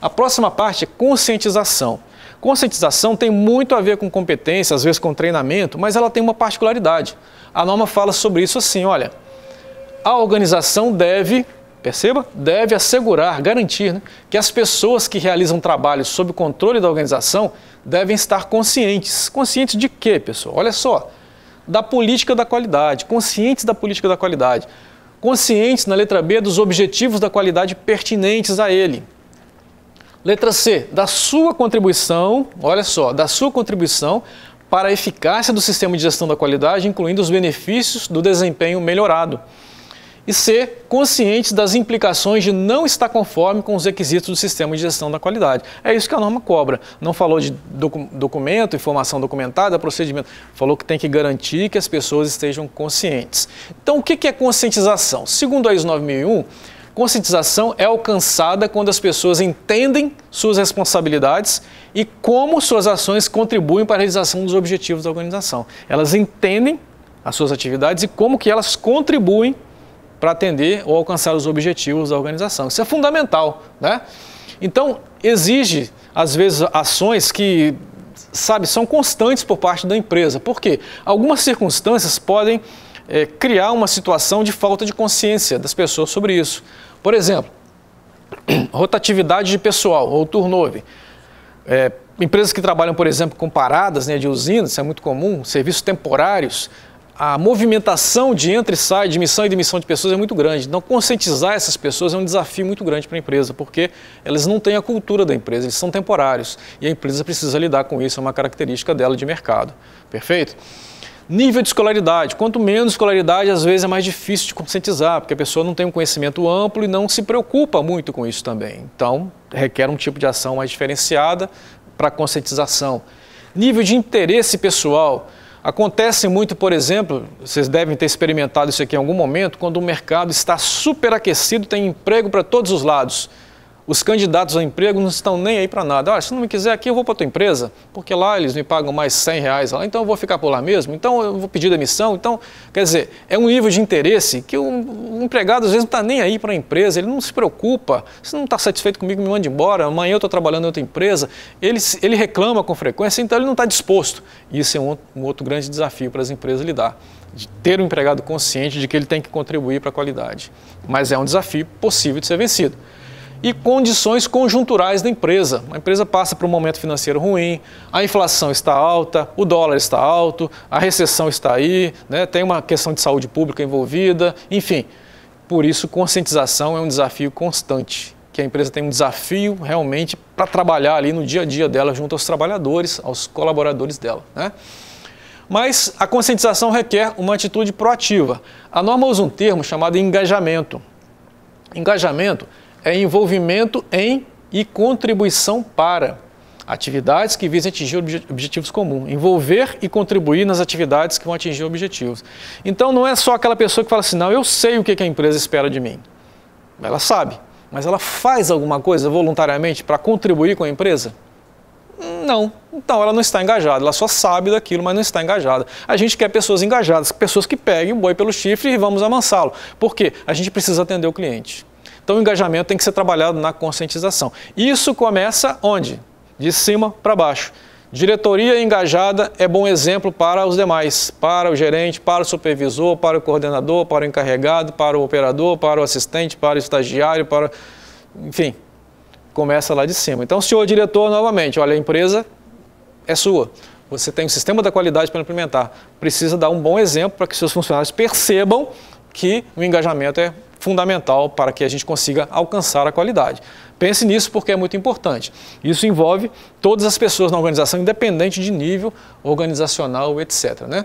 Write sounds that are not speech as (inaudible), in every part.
A próxima parte é conscientização. Conscientização tem muito a ver com competência, às vezes com treinamento, mas ela tem uma particularidade. A norma fala sobre isso assim: olha, a organização deve, perceba, deve assegurar, garantir né, que as pessoas que realizam trabalho sob controle da organização devem estar conscientes. Conscientes de quê, pessoal? Olha só, da política da qualidade, conscientes da política da qualidade, conscientes, na letra B, dos objetivos da qualidade pertinentes a ele. Letra C, da sua contribuição, olha só, da sua contribuição para a eficácia do sistema de gestão da qualidade, incluindo os benefícios do desempenho melhorado. E C, consciente das implicações de não estar conforme com os requisitos do sistema de gestão da qualidade. É isso que a norma cobra. Não falou de documento, informação documentada, procedimento. Falou que tem que garantir que as pessoas estejam conscientes. Então, o que é conscientização? Segundo a ISO 9001, conscientização é alcançada quando as pessoas entendem suas responsabilidades e como suas ações contribuem para a realização dos objetivos da organização. Elas entendem as suas atividades e como que elas contribuem para atender ou alcançar os objetivos da organização. Isso é fundamental, né? Então, exige, às vezes, ações que, sabe, são constantes por parte da empresa. Por quê? Algumas circunstâncias podem é, criar uma situação de falta de consciência das pessoas sobre isso. Por exemplo, (clears throat) rotatividade de pessoal ou turnover. É, empresas que trabalham, por exemplo, com paradas né, de usinas, isso é muito comum, serviços temporários, a movimentação de entra e sai, de missão e demissão de pessoas é muito grande. Então, conscientizar essas pessoas é um desafio muito grande para a empresa, porque elas não têm a cultura da empresa, eles são temporários. E a empresa precisa lidar com isso, é uma característica dela de mercado. Perfeito? Nível de escolaridade. Quanto menos escolaridade, às vezes é mais difícil de conscientizar, porque a pessoa não tem um conhecimento amplo e não se preocupa muito com isso também. Então, requer um tipo de ação mais diferenciada para conscientização. Nível de interesse pessoal. Acontece muito, por exemplo, vocês devem ter experimentado isso aqui em algum momento, quando o mercado está superaquecido, tem emprego para todos os lados. Os candidatos ao emprego não estão nem aí para nada. Ah, se não me quiser aqui, eu vou para tua empresa, porque lá eles me pagam mais 100 reais, então eu vou ficar por lá mesmo, então eu vou pedir demissão. Então, quer dizer, é um nível de interesse que o, empregado às vezes não está nem aí para a empresa, ele não se preocupa. Se não está satisfeito comigo, me manda embora. Amanhã eu estou trabalhando em outra empresa. Ele, ele reclama com frequência, então ele não está disposto. Isso é um, um outro grande desafio para as empresas lidar de ter um empregado consciente de que ele tem que contribuir para a qualidade. Mas é um desafio possível de ser vencido e condições conjunturais da empresa. A empresa passa por um momento financeiro ruim, a inflação está alta, o dólar está alto, a recessão está aí, né? tem uma questão de saúde pública envolvida, enfim. Por isso, conscientização é um desafio constante, que a empresa tem um desafio realmente para trabalhar ali no dia a dia dela junto aos trabalhadores, aos colaboradores dela. Né? Mas a conscientização requer uma atitude proativa. A norma usa um termo chamado engajamento. Engajamento é envolvimento em e contribuição para atividades que visem atingir objetivos comuns, envolver e contribuir nas atividades que vão atingir objetivos. Então não é só aquela pessoa que fala assim, não, eu sei o que a empresa espera de mim. Ela sabe, mas ela faz alguma coisa voluntariamente para contribuir com a empresa? Não, então ela não está engajada, ela só sabe daquilo, mas não está engajada. A gente quer pessoas engajadas, pessoas que peguem o boi pelo chifre e vamos amansá-lo. Por quê? A gente precisa atender o cliente. Então o engajamento tem que ser trabalhado na conscientização. Isso começa onde? De cima para baixo. Diretoria engajada é bom exemplo para os demais, para o gerente, para o supervisor, para o coordenador, para o encarregado, para o operador, para o assistente, para o estagiário, para. Enfim, começa lá de cima. Então, senhor diretor, novamente, olha, a empresa é sua. Você tem um sistema da qualidade para implementar. Precisa dar um bom exemplo para que seus funcionários percebam que o engajamento é fundamental para que a gente consiga alcançar a qualidade. Pense nisso porque é muito importante. Isso envolve todas as pessoas na organização, independente de nível organizacional, etc. Né?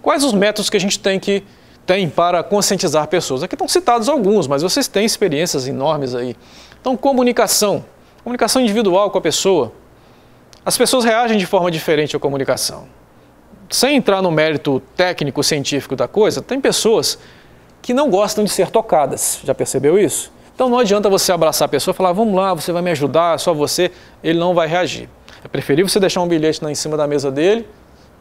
Quais os métodos que a gente tem que tem para conscientizar pessoas? Aqui estão citados alguns, mas vocês têm experiências enormes aí. Então, comunicação, comunicação individual com a pessoa. As pessoas reagem de forma diferente à comunicação. Sem entrar no mérito técnico científico da coisa, tem pessoas que não gostam de ser tocadas. Já percebeu isso? Então não adianta você abraçar a pessoa e falar, vamos lá, você vai me ajudar, só você, ele não vai reagir. É preferível você deixar um bilhete lá em cima da mesa dele,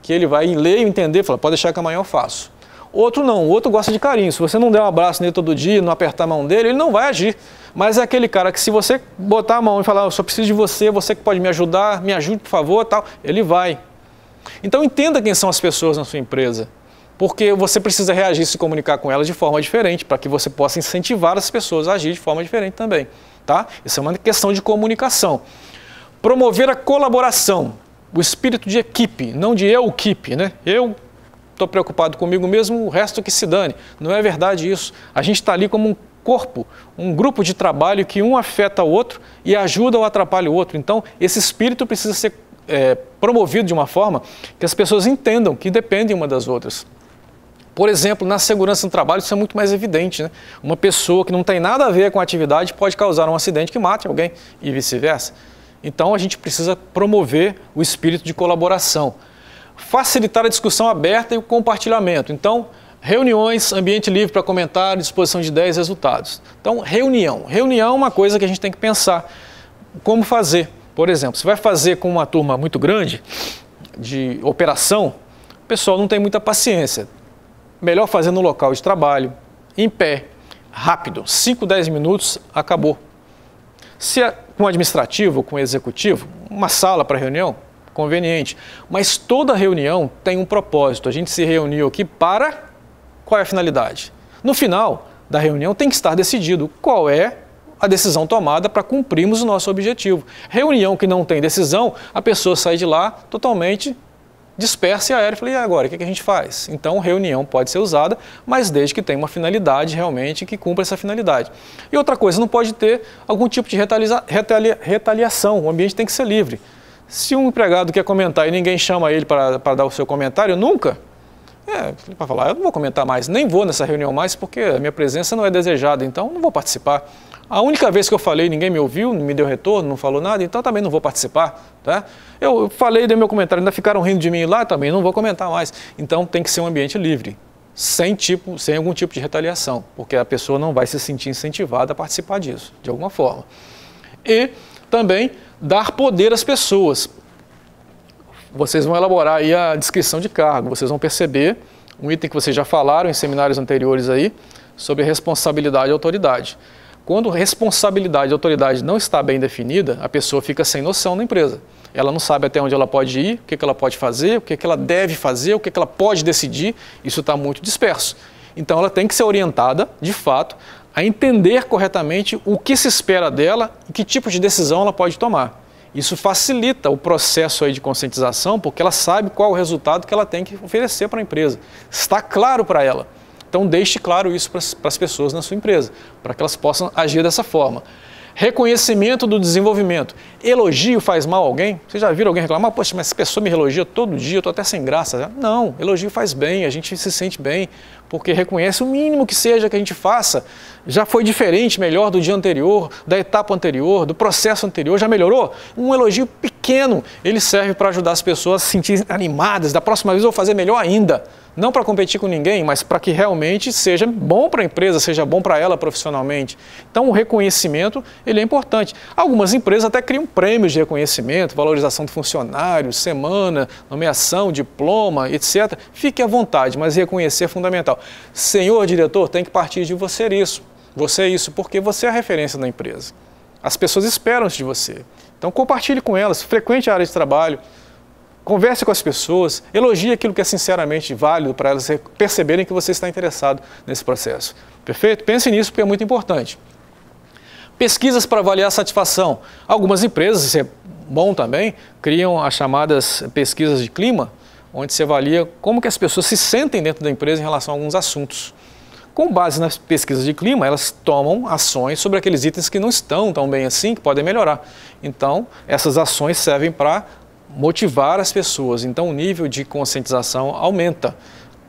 que ele vai ler e entender, falar, pode deixar que amanhã eu faço. Outro não, o outro gosta de carinho. Se você não der um abraço nele todo dia, não apertar a mão dele, ele não vai agir. Mas é aquele cara que se você botar a mão e falar, eu só preciso de você, você que pode me ajudar, me ajude por favor, tal, ele vai. Então entenda quem são as pessoas na sua empresa porque você precisa reagir e se comunicar com elas de forma diferente, para que você possa incentivar as pessoas a agir de forma diferente também. Tá? Isso é uma questão de comunicação. Promover a colaboração, o espírito de equipe, não de eu equipe, né? Eu estou preocupado comigo mesmo, o resto que se dane. Não é verdade isso. A gente está ali como um corpo, um grupo de trabalho que um afeta o outro e ajuda ou atrapalha o outro. Então, esse espírito precisa ser é, promovido de uma forma que as pessoas entendam que dependem uma das outras. Por exemplo, na segurança no trabalho, isso é muito mais evidente. Né? Uma pessoa que não tem nada a ver com a atividade pode causar um acidente que mate alguém e vice-versa. Então, a gente precisa promover o espírito de colaboração. Facilitar a discussão aberta e o compartilhamento. Então, reuniões, ambiente livre para comentário, disposição de 10 resultados. Então, reunião. Reunião é uma coisa que a gente tem que pensar. Como fazer? Por exemplo, se vai fazer com uma turma muito grande de operação, o pessoal não tem muita paciência melhor fazer no local de trabalho, em pé, rápido, 5, 10 minutos, acabou. Se é com administrativo, com executivo, uma sala para reunião, conveniente. Mas toda reunião tem um propósito. A gente se reuniu aqui para qual é a finalidade? No final da reunião tem que estar decidido qual é a decisão tomada para cumprirmos o nosso objetivo. Reunião que não tem decisão, a pessoa sai de lá totalmente disperse a aérea. e falei, e agora, o que, a gente faz? Então, reunião pode ser usada, mas desde que tenha uma finalidade realmente que cumpra essa finalidade. E outra coisa, não pode ter algum tipo de retalia, retalia, retaliação, o ambiente tem que ser livre. Se um empregado quer comentar e ninguém chama ele para, para dar o seu comentário, nunca. É, para falar, eu não vou comentar mais, nem vou nessa reunião mais, porque a minha presença não é desejada, então não vou participar. A única vez que eu falei, ninguém me ouviu, não me deu retorno, não falou nada, então também não vou participar. Tá? Eu falei, dei meu comentário, ainda ficaram rindo de mim lá, também não vou comentar mais. Então tem que ser um ambiente livre, sem, tipo, sem algum tipo de retaliação, porque a pessoa não vai se sentir incentivada a participar disso, de alguma forma. E também dar poder às pessoas. Vocês vão elaborar aí a descrição de cargo, vocês vão perceber um item que vocês já falaram em seminários anteriores aí, sobre responsabilidade e autoridade. Quando responsabilidade e autoridade não está bem definida, a pessoa fica sem noção na empresa. Ela não sabe até onde ela pode ir, o que, ela pode fazer, o que, ela deve fazer, o que, ela pode decidir. Isso está muito disperso. Então ela tem que ser orientada, de fato, a entender corretamente o que se espera dela e que tipo de decisão ela pode tomar. Isso facilita o processo aí de conscientização, porque ela sabe qual o resultado que ela tem que oferecer para a empresa. Está claro para ela. Então deixe claro isso para as pessoas na sua empresa, para que elas possam agir dessa forma. Reconhecimento do desenvolvimento. Elogio faz mal a alguém? Vocês já viram alguém reclamar? Poxa, mas essa pessoa me elogia todo dia, eu estou até sem graça. Não, elogio faz bem, a gente se sente bem, porque reconhece o mínimo que seja que a gente faça. Já foi diferente, melhor do dia anterior, da etapa anterior, do processo anterior, já melhorou? Um elogio pequeno pequeno, ele serve para ajudar as pessoas a se sentirem animadas. Da próxima vez eu vou fazer melhor ainda. Não para competir com ninguém, mas para que realmente seja bom para a empresa, seja bom para ela profissionalmente. Então, o reconhecimento ele é importante. Algumas empresas até criam prêmios de reconhecimento, valorização do funcionário, semana, nomeação, diploma, etc. Fique à vontade, mas reconhecer é fundamental. Senhor diretor, tem que partir de você isso. Você é isso, porque você é a referência da empresa. As pessoas esperam isso de você. Então compartilhe com elas, frequente a área de trabalho, converse com as pessoas, elogie aquilo que é sinceramente válido para elas perceberem que você está interessado nesse processo. Perfeito? Pense nisso porque é muito importante. Pesquisas para avaliar a satisfação. Algumas empresas, isso é bom também, criam as chamadas pesquisas de clima, onde se avalia como que as pessoas se sentem dentro da empresa em relação a alguns assuntos. Com base nas pesquisas de clima, elas tomam ações sobre aqueles itens que não estão tão bem assim, que podem melhorar. Então, essas ações servem para motivar as pessoas. Então, o nível de conscientização aumenta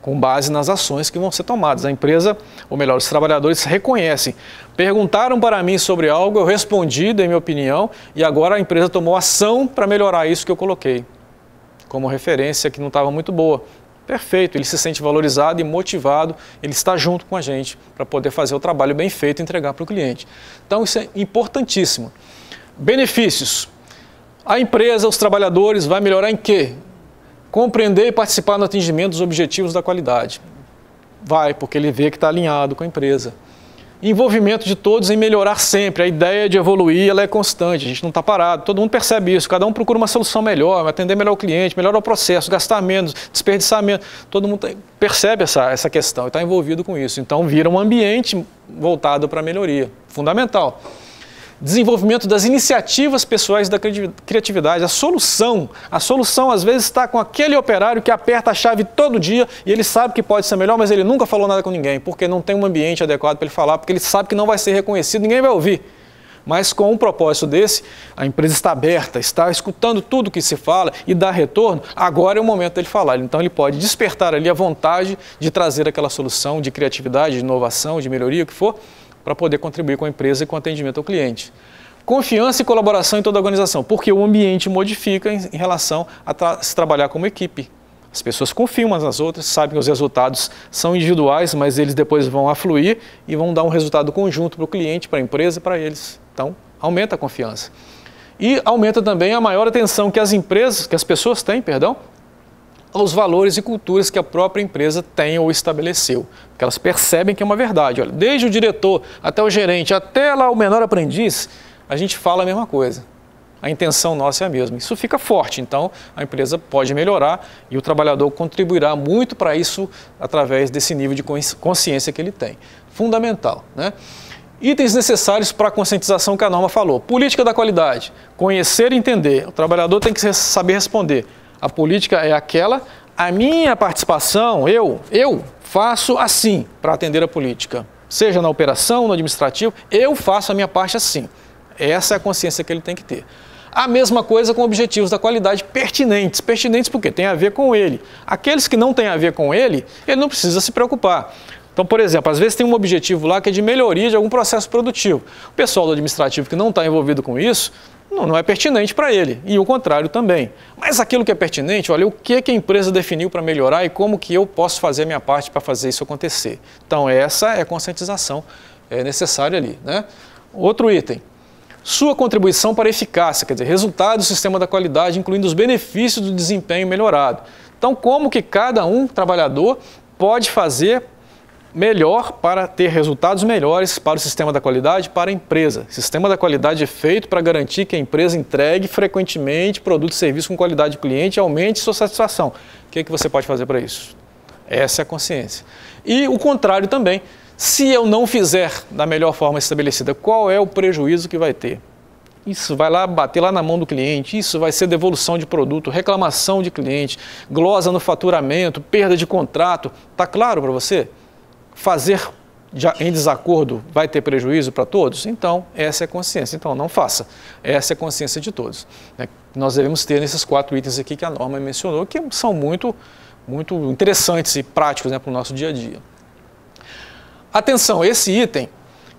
com base nas ações que vão ser tomadas. A empresa, ou melhor, os trabalhadores reconhecem. Perguntaram para mim sobre algo, eu respondi, dei minha opinião, e agora a empresa tomou ação para melhorar isso que eu coloquei como referência que não estava muito boa. Perfeito, ele se sente valorizado e motivado, ele está junto com a gente para poder fazer o trabalho bem feito e entregar para o cliente. Então isso é importantíssimo. Benefícios. A empresa, os trabalhadores, vai melhorar em quê? Compreender e participar no atingimento dos objetivos da qualidade. Vai, porque ele vê que está alinhado com a empresa envolvimento de todos em melhorar sempre. A ideia de evoluir ela é constante, a gente não está parado. Todo mundo percebe isso, cada um procura uma solução melhor, atender melhor o cliente, melhorar o processo, gastar menos, desperdiçar menos. Todo mundo percebe essa, essa questão e está envolvido com isso. Então vira um ambiente voltado para a melhoria. Fundamental desenvolvimento das iniciativas pessoais da criatividade, a solução. A solução às vezes está com aquele operário que aperta a chave todo dia e ele sabe que pode ser melhor, mas ele nunca falou nada com ninguém, porque não tem um ambiente adequado para ele falar, porque ele sabe que não vai ser reconhecido, ninguém vai ouvir. Mas com um propósito desse, a empresa está aberta, está escutando tudo que se fala e dá retorno, agora é o momento dele falar. Então ele pode despertar ali a vontade de trazer aquela solução de criatividade, de inovação, de melhoria, o que for, para poder contribuir com a empresa e com o atendimento ao cliente. Confiança e colaboração em toda a organização, porque o ambiente modifica em, relação a tra se trabalhar como equipe. As pessoas confiam umas nas outras, sabem que os resultados são individuais, mas eles depois vão afluir e vão dar um resultado conjunto para o cliente, para a empresa e para eles. Então, aumenta a confiança. E aumenta também a maior atenção que as empresas, que as pessoas têm, perdão, aos valores e culturas que a própria empresa tem ou estabeleceu. Porque elas percebem que é uma verdade. Olha, desde o diretor até o gerente, até lá o menor aprendiz, a gente fala a mesma coisa. A intenção nossa é a mesma. Isso fica forte, então a empresa pode melhorar e o trabalhador contribuirá muito para isso através desse nível de consciência que ele tem. Fundamental. Né? Itens necessários para a conscientização que a norma falou. Política da qualidade. Conhecer e entender. O trabalhador tem que saber responder a política é aquela. A minha participação, eu, eu faço assim para atender a política. Seja na operação, no administrativo, eu faço a minha parte assim. Essa é a consciência que ele tem que ter. A mesma coisa com objetivos da qualidade pertinentes. Pertinentes porque tem a ver com ele. Aqueles que não têm a ver com ele, ele não precisa se preocupar. Então, por exemplo, às vezes tem um objetivo lá que é de melhoria de algum processo produtivo. O pessoal do administrativo que não está envolvido com isso, não, não é pertinente para ele, e o contrário também. Mas aquilo que é pertinente, olha, o que, é que a empresa definiu para melhorar e como que eu posso fazer a minha parte para fazer isso acontecer. Então, essa é a conscientização é necessária ali. Né? Outro item, sua contribuição para a eficácia, quer dizer, resultado do sistema da qualidade, incluindo os benefícios do desempenho melhorado. Então, como que cada um trabalhador pode fazer melhor para ter resultados melhores para o sistema da qualidade, para a empresa. sistema da qualidade é feito para garantir que a empresa entregue frequentemente produtos e serviços com qualidade de cliente e aumente sua satisfação. O que, é que você pode fazer para isso? Essa é a consciência. E o contrário também. Se eu não fizer da melhor forma estabelecida, qual é o prejuízo que vai ter? Isso vai lá bater lá na mão do cliente, isso vai ser devolução de produto, reclamação de cliente, glosa no faturamento, perda de contrato. Tá claro para você? fazer em desacordo vai ter prejuízo para todos? Então, essa é a consciência. Então, não faça. Essa é a consciência de todos. Né? Nós devemos ter nesses quatro itens aqui que a norma mencionou, que são muito, muito interessantes e práticos né, para o nosso dia a dia. Atenção, esse item,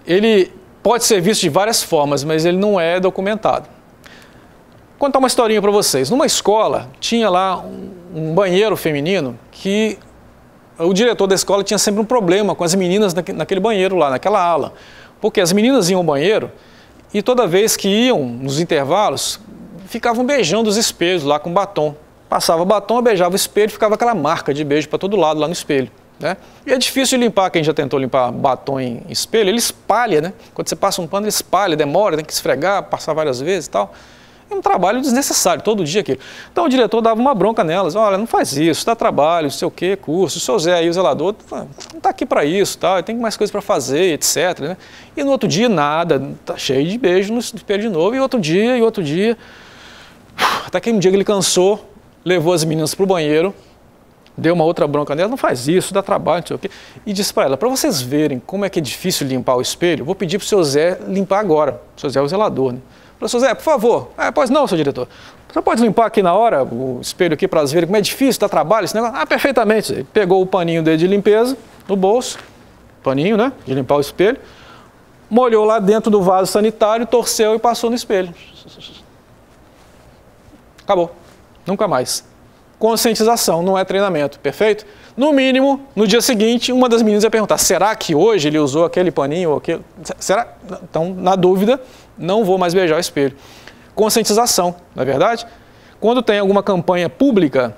ele pode ser visto de várias formas, mas ele não é documentado. Vou contar uma historinha para vocês. Numa escola, tinha lá um, um banheiro feminino que o diretor da escola tinha sempre um problema com as meninas naquele banheiro lá, naquela ala. Porque as meninas iam ao banheiro e toda vez que iam nos intervalos, ficavam beijando os espelhos lá com batom. Passava batom, beijava o espelho, ficava aquela marca de beijo para todo lado lá no espelho. Né? E é difícil limpar, quem já tentou limpar batom em espelho, ele espalha, né? Quando você passa um pano, ele espalha, demora, tem que esfregar, passar várias vezes e tal é um trabalho desnecessário, todo dia aquilo. Então o diretor dava uma bronca nelas, olha, não faz isso, dá trabalho, não sei o quê, curso, o seu Zé aí, o zelador, tá, não está aqui para isso, tá? tem mais coisas para fazer, etc. Né? E no outro dia nada, tá cheio de beijo no espelho de novo, e outro dia, e outro dia. (sighs) Até que um dia que ele cansou, levou as meninas para o banheiro, deu uma outra bronca nela, não faz isso, dá trabalho, não sei o quê. E disse para ela, para vocês verem como é que é difícil limpar o espelho, vou pedir para o seu Zé limpar agora, o seu Zé é o zelador, né? Professor Zé, por favor. Ah, pois não, seu diretor. Você pode limpar aqui na hora o espelho aqui para as verem como é difícil, dá trabalho esse negócio? Ah, perfeitamente. Ele pegou o paninho dele de limpeza no bolso, paninho, né, de limpar o espelho, molhou lá dentro do vaso sanitário, torceu e passou no espelho. Acabou. Nunca mais. Conscientização não é treinamento, perfeito? No mínimo, no dia seguinte, uma das meninas ia perguntar: será que hoje ele usou aquele paninho ou aquele? Será? Então, na dúvida, não vou mais beijar o espelho. Conscientização, não é verdade? Quando tem alguma campanha pública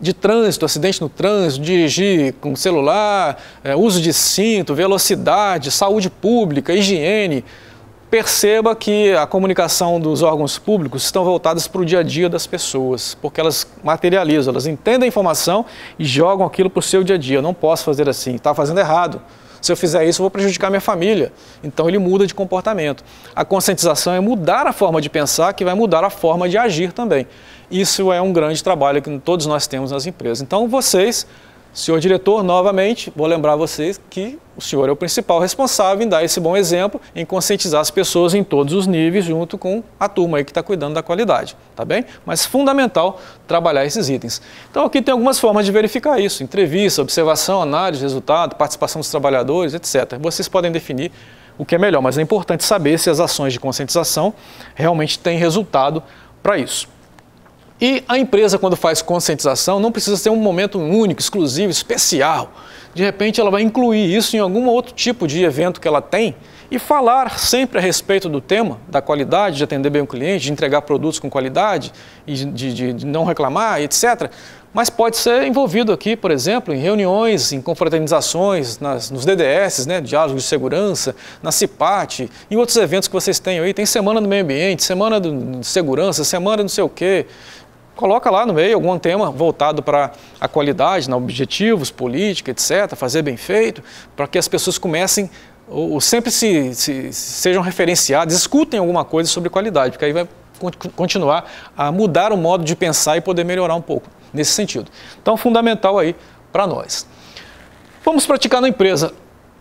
de trânsito, acidente no trânsito, dirigir com celular, é, uso de cinto, velocidade, saúde pública, higiene, perceba que a comunicação dos órgãos públicos estão voltadas para o dia a dia das pessoas, porque elas materializam, elas entendem a informação e jogam aquilo para o seu dia a dia. Eu não posso fazer assim, está fazendo errado. Se eu fizer isso, eu vou prejudicar minha família. Então ele muda de comportamento. A conscientização é mudar a forma de pensar, que vai mudar a forma de agir também. Isso é um grande trabalho que todos nós temos nas empresas. Então vocês Senhor diretor, novamente, vou lembrar vocês que o senhor é o principal responsável em dar esse bom exemplo, em conscientizar as pessoas em todos os níveis, junto com a turma aí que está cuidando da qualidade, tá bem? Mas fundamental trabalhar esses itens. Então aqui tem algumas formas de verificar isso, entrevista, observação, análise, resultado, participação dos trabalhadores, etc. Vocês podem definir o que é melhor, mas é importante saber se as ações de conscientização realmente têm resultado para isso. E a empresa, quando faz conscientização, não precisa ter um momento único, exclusivo, especial. De repente, ela vai incluir isso em algum outro tipo de evento que ela tem e falar sempre a respeito do tema, da qualidade, de atender bem o cliente, de entregar produtos com qualidade, e de, de, de não reclamar, etc. Mas pode ser envolvido aqui, por exemplo, em reuniões, em confraternizações, nas, nos DDS, né, Diálogos de Segurança, na CIPAT, em outros eventos que vocês têm aí. Tem Semana do Meio Ambiente, Semana de Segurança, Semana não sei o quê, coloca lá no meio algum tema voltado para a qualidade, na né, objetivos, política, etc., fazer bem feito, para que as pessoas comecem ou, ou sempre se, se, sejam referenciadas, escutem alguma coisa sobre qualidade, porque aí vai continuar a mudar o modo de pensar e poder melhorar um pouco nesse sentido. Então, fundamental aí para nós. Vamos praticar na empresa.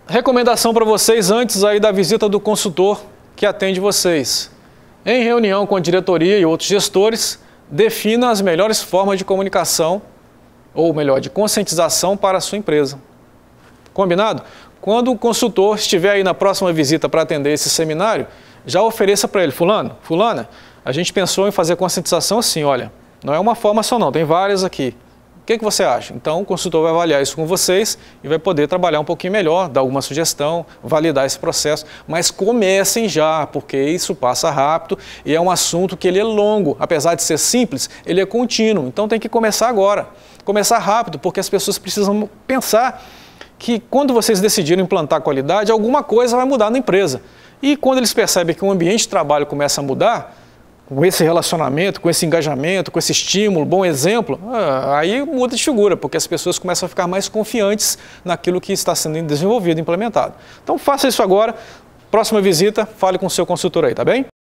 Recomendação para vocês antes aí da visita do consultor que atende vocês. Em reunião com a diretoria e outros gestores, defina as melhores formas de comunicação, ou melhor, de conscientização para a sua empresa. Combinado? Quando o consultor estiver aí na próxima visita para atender esse seminário, já ofereça para ele, fulano, fulana, a gente pensou em fazer conscientização assim, olha, não é uma forma só não, tem várias aqui que, que você acha? Então, o consultor vai avaliar isso com vocês e vai poder trabalhar um pouquinho melhor, dar alguma sugestão, validar esse processo. Mas comecem já, porque isso passa rápido e é um assunto que ele é longo. Apesar de ser simples, ele é contínuo. Então, tem que começar agora. Começar rápido, porque as pessoas precisam pensar que quando vocês decidirem implantar qualidade, alguma coisa vai mudar na empresa. E quando eles percebem que o ambiente de trabalho começa a mudar, com esse relacionamento, com esse engajamento, com esse estímulo, bom exemplo, ah, aí muda de figura, porque as pessoas começam a ficar mais confiantes naquilo que está sendo desenvolvido, implementado. Então faça isso agora. Próxima visita, fale com o seu consultor aí, tá bem?